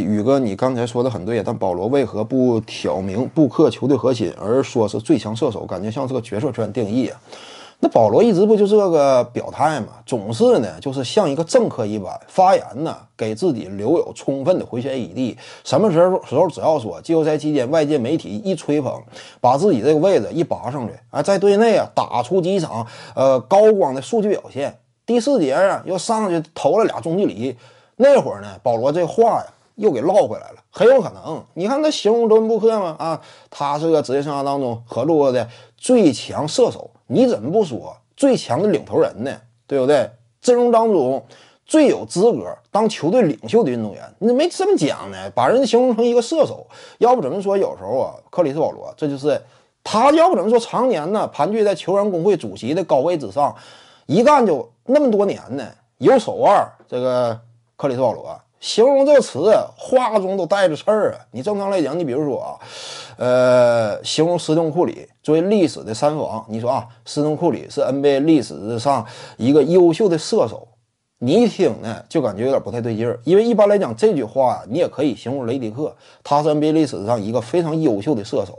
宇哥，你刚才说的很对，但保罗为何不挑明布克球队核心，而说是最强射手？感觉像是个角色圈定义啊。那保罗一直不就这个表态吗？总是呢就是像一个政客一般发言呢，给自己留有充分的回旋余地。什么时候时候只要说季后赛期间外界媒体一吹捧，把自己这个位置一拔上去，哎，在队内啊打出几场呃高光的数据表现，第四节啊又上去投了俩中距离，那会儿呢保罗这话呀。又给捞回来了，很有可能。你看他形容文布克吗？啊，他是个职业生涯当中和作过的最强射手。你怎么不说最强的领头人呢？对不对？阵容当中最有资格当球队领袖的运动员，你怎么没这么讲呢？把人形容成一个射手，要不怎么说有时候啊，克里斯保罗这就是他，要不怎么说常年呢盘踞在球员工会主席的高位之上，一干就那么多年呢？有手腕，这个克里斯保罗。形容这个词话中都带着刺儿啊！你正常来讲，你比如说啊，呃，形容斯通库里作为历史的三王，你说啊，斯通库里是 NBA 历史上一个优秀的射手，你一听呢就感觉有点不太对劲儿，因为一般来讲这句话啊、你也可以形容雷迪克，他是 NBA 历史上一个非常优秀的射手，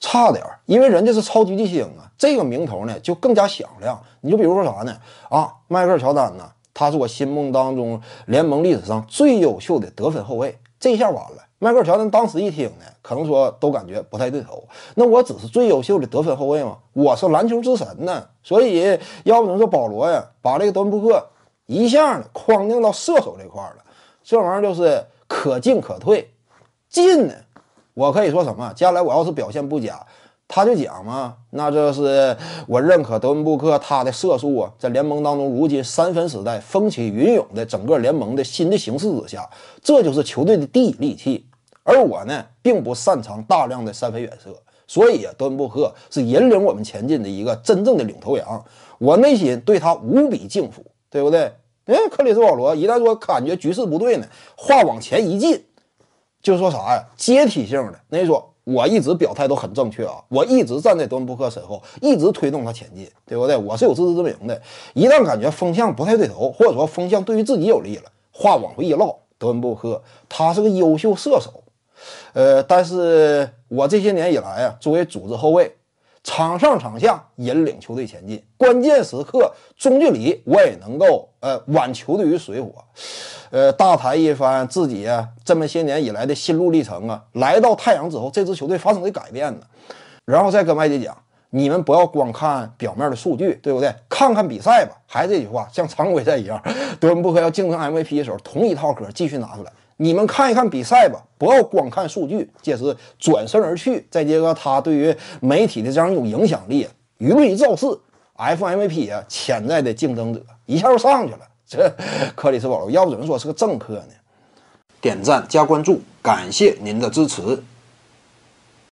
差点儿，因为人家是超级巨星啊，这个名头呢就更加响亮。你就比如说啥呢？啊，迈克尔乔丹呢？他是我心目当中联盟历史上最优秀的得分后卫。这下完了，迈克尔乔丹当时一听呢，可能说都感觉不太对头。那我只是最优秀的得分后卫吗？我是篮球之神呢。所以，要不能说保罗呀，把这个德布克一下框定到射手这块了。这玩意儿就是可进可退，进呢，我可以说什么？将来我要是表现不佳。他就讲嘛，那这是我认可德文布克，他的射术啊，在联盟当中，如今三分时代风起云涌的整个联盟的新的形势之下，这就是球队的第一利器。而我呢，并不擅长大量的三分远射，所以德文布克是引领我们前进的一个真正的领头羊。我内心对他无比敬服，对不对？哎，克里斯保罗一旦说感觉局势不对呢，话往前一进，就说啥呀？阶梯性的，那说？我一直表态都很正确啊，我一直站在德文布克身后，一直推动他前进，对不对？我是有自知之明的，一旦感觉风向不太对头，或者说风向对于自己有利了，话往回一唠，德文布克他是个优秀射手，呃，但是我这些年以来啊，作为组织后卫。场上场下引领球队前进，关键时刻中距离我也能够，呃挽球队于水火，呃，大谈一番自己这么些年以来的心路历程啊，来到太阳之后这支球队发生的改变呢，然后再跟外界讲，你们不要光看表面的数据，对不对？看看比赛吧，还是那句话，像常规赛一样，德文布克要竞争 MVP 的时候，同一套壳继续拿出来。你们看一看比赛吧，不要光看数据，届时转身而去。再结合他对于媒体的这样一种影响力，舆论一造势，FMP v 啊，潜在的竞争者一下就上去了。这克里斯保罗要不怎么说是个政客呢？点赞加关注，感谢您的支持。